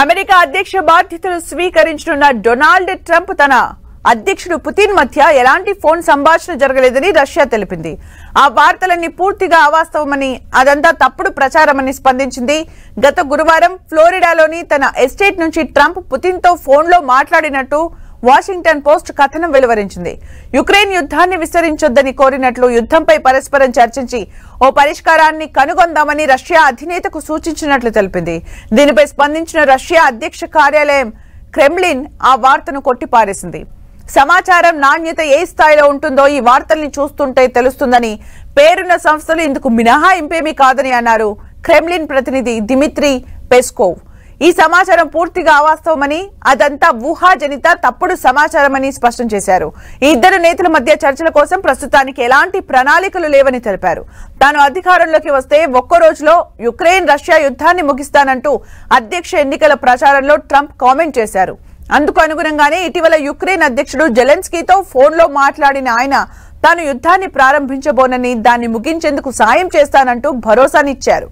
America అధ్యక్ష బాధ్యతలు స్వీకరించనున్న Donald Trump తన అధ్యక్షుడు పుతిన్ మధ్య ఎలాంటి ఫోన్ సంభాషణ జరగలేదని రష్యా తెలిపింది ఆ వార్తలన్నీ పూర్తిగా అవాస్తవమని అదంతా తప్పుడు ప్రచారమని స్పందించింది గత గురువారం ఫ్లోరిడాలోని తన ఎస్టేట్ నుంచి ట్రంప్ పుతిన్తో ఫోన్లో మాట్లాడినట్టు వాషింగ్టన్ పోస్ట్ కథనం వెలువరించింది యుక్రెయిన్ యుద్ధాన్ని విస్తరించొద్దని కోరినట్లు యుద్దంపై పరస్పరం చర్చించి ఓ పరిష్కారాన్ని కనుగొందామని రష్యా అధినేతకు సూచించినట్లు తెలిపింది దీనిపై స్పందించిన రష్యా అధ్యక్ష కార్యాలయం క్రెమ్లిన్ ఆ వార్తను కొట్టిపారేసింది సమాచారం నాణ్యత ఏ స్థాయిలో ఉంటుందో ఈ వార్తల్ని చూస్తుంటే తెలుస్తుందని పేరున్న సంస్థలు ఇందుకు మినహాయింపేమీ కాదని అన్నారు క్రెమ్లిన్ ప్రతినిధి దిమిత్రి పెస్కోవ్ ఈ సమాచారం పూర్తిగా అవాస్తవమని అదంతా ఊహాజనిత తప్పుడు సమాచారమని స్పష్టం చేశారు ఈ ఇద్దరు నేతల మధ్య చర్చల కోసం ప్రస్తుతానికి ఎలాంటి ప్రణాళికలు లేవని తెలిపారు తాను అధికారంలోకి వస్తే ఒక్క రోజులో యుక్రెయిన్ రష్యా యుద్ధాన్ని ముగిస్తానంటూ అధ్యక్ష ఎన్నికల ప్రచారంలో ట్రంప్ కామెంట్ చేశారు అందుకు అనుగుణంగానే ఇటీవల యుక్రెయిన్ అధ్యక్షుడు జెలెన్స్కీతో ఫోన్లో మాట్లాడిన ఆయన తాను యుద్ధాన్ని ప్రారంభించబోనని దాన్ని ముగించేందుకు సాయం చేస్తానంటూ భరోసానిచ్చారు